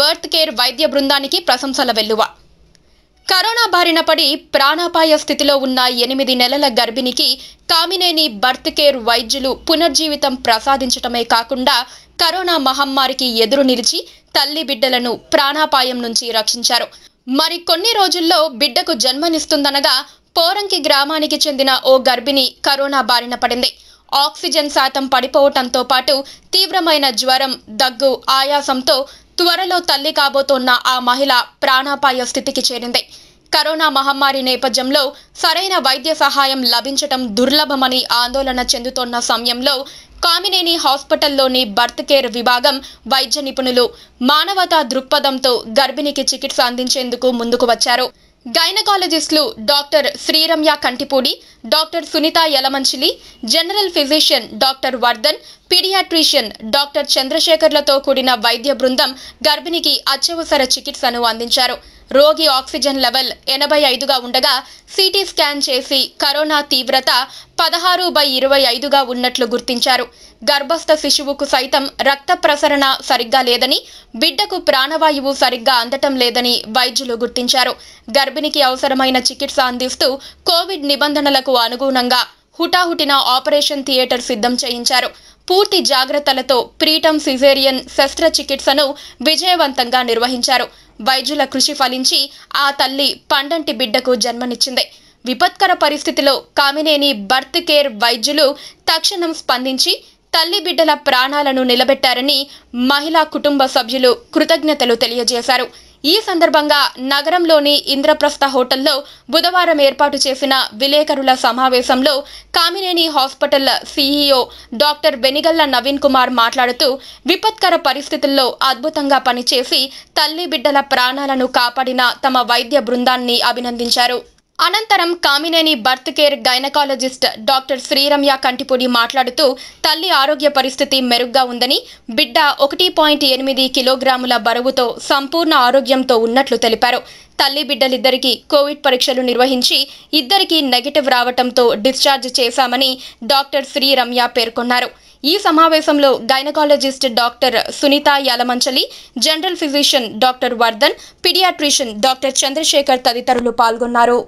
birth care వైద్య బృందానికి ప్రశంసల వెల్లువ కరోనా బారిన పడి ప్రాణాపాయ స్థితిలో ఉన్న ఎనిమిది నెలల గర్భిణికి కామినేని బర్త్ కేర్ వైద్యులు పునర్జీవితం ప్రసాదించటమే కాకుండా కరోనా మహమ్మారికి ఎదురు నిలిచి తల్లి బిడ్డలను ప్రాణాపాయం నుంచి రక్షించారు మరి కొన్ని రోజుల్లో బిడ్డకు జన్మనిస్తుందనగా పోరంకి గ్రామానికి చెందిన ఓ గర్భిణి కరోనా బారిన పడింది ఆక్సిజన్ శాతం పడిపోవటంతో పాటు తీవ్రమైన జ్వరం దగ్గు ఆయాసంతో త్వరలో తల్లి కాబోతోన్న ఆ మహిళ ప్రాణాపాయ స్థితికి చేరింది కరోనా మహమ్మారి నేపథ్యంలో సరైన వైద్య సహాయం లభించటం దుర్లభమని ఆందోళన చెందుతోన్న సమయంలో కామినేని హాస్పిటల్లోని బర్త్ కేర్ విభాగం వైద్య నిపుణులు మానవతా దృక్పథంతో గర్భిణికి చికిత్స అందించేందుకు ముందుకు వచ్చారు గైనకాలజిస్టులు doctor Sriramya Kantipudi doctor Sunitha Yalamanchili general physician doctor Vardhan pediatrician doctor చంద్రశేఖర్లతో కూడిన వైద్య బృందం గర్భిణికి అత్యవసర చికిత్సను అందించారు రోగి ఆక్సిజన్ లెవెల్ ఎనభై ఐదుగా ఉండగా సిటీ స్కాన్ చేసి కరోనా తీవ్రత పదహారు బై ఇరవై ఐదుగా ఉన్నట్లు గుర్తించారు గర్భస్థ శిశువుకు సైతం రక్త ప్రసరణ సరిగ్గా లేదని బిడ్డకు ప్రాణవాయువు సరిగ్గా అందటం లేదని వైద్యులు గుర్తించారు గర్భిణికి అవసరమైన చికిత్స అందిస్తూ కోవిడ్ నిబంధనలకు అనుగుణంగా హుటాహుటిన ఆపరేషన్ థియేటర్ సిద్ధం చేయించారు పూర్తి జాగ్రత్తలతో ప్రీటమ్ సిజేరియన్ శస్త్రచికిత్సను విజయవంతంగా నిర్వహించారు వైద్యుల కృషి ఫలించి ఆ తల్లి పండంటి బిడ్డకు జన్మనిచ్చింది విపత్కర పరిస్థితిలో కామినేని బర్త్ కేర్ వైద్యులు తక్షణం స్పందించి తల్లి బిడ్డల ప్రాణాలను నిలబెట్టారని మహిళా కుటుంబ సభ్యులు కృతజ్ఞతలు తెలియజేశారు ఈ సందర్భంగా నగరంలోని ఇంద్రప్రస్థ హోటల్లో బుధవారం ఏర్పాటు చేసిన విలేకరుల సమావేశంలో Kamineni hospital CEO doctor Benigalla Naveen Kumar మాట్లాడుతూ విపత్కర పరిస్థితుల్లో అద్భుతంగా పనిచేసి తల్లి బిడ్డల ప్రాణాలను కాపాడిన తమ వైద్య బృందాన్ని అభినందించారు అనంతరం Kamineni birth care gynaecologist doctor Sriramya Kantipudi మాట్లాడుతూ తల్లి ఆరోగ్య పరిస్థితి మెరుగ్గా ఉందని బిడ్డ ఒకటి పాయింట్ ఎనిమిది కిలోగ్రాముల బరువుతో సంపూర్ణ ఆరోగ్యంతో ఉన్నట్లు తెలిపారు తల్లి బిడ్డలిద్దరికీ కోవిడ్ పరీక్షలు నిర్వహించి ఇద్దరికీ నెగిటివ్ రావటంతో డిశ్చార్జ్ చేశామని డాక్టర్ శ్రీ రమ్య పేర్కొన్నారు ఈ సమావేశంలో gynaecologist doctor Sunitha Yalamanchali general physician doctor Vardhan pediatrician doctor Chandrasekhar తదితరులు పాల్గొన్నారు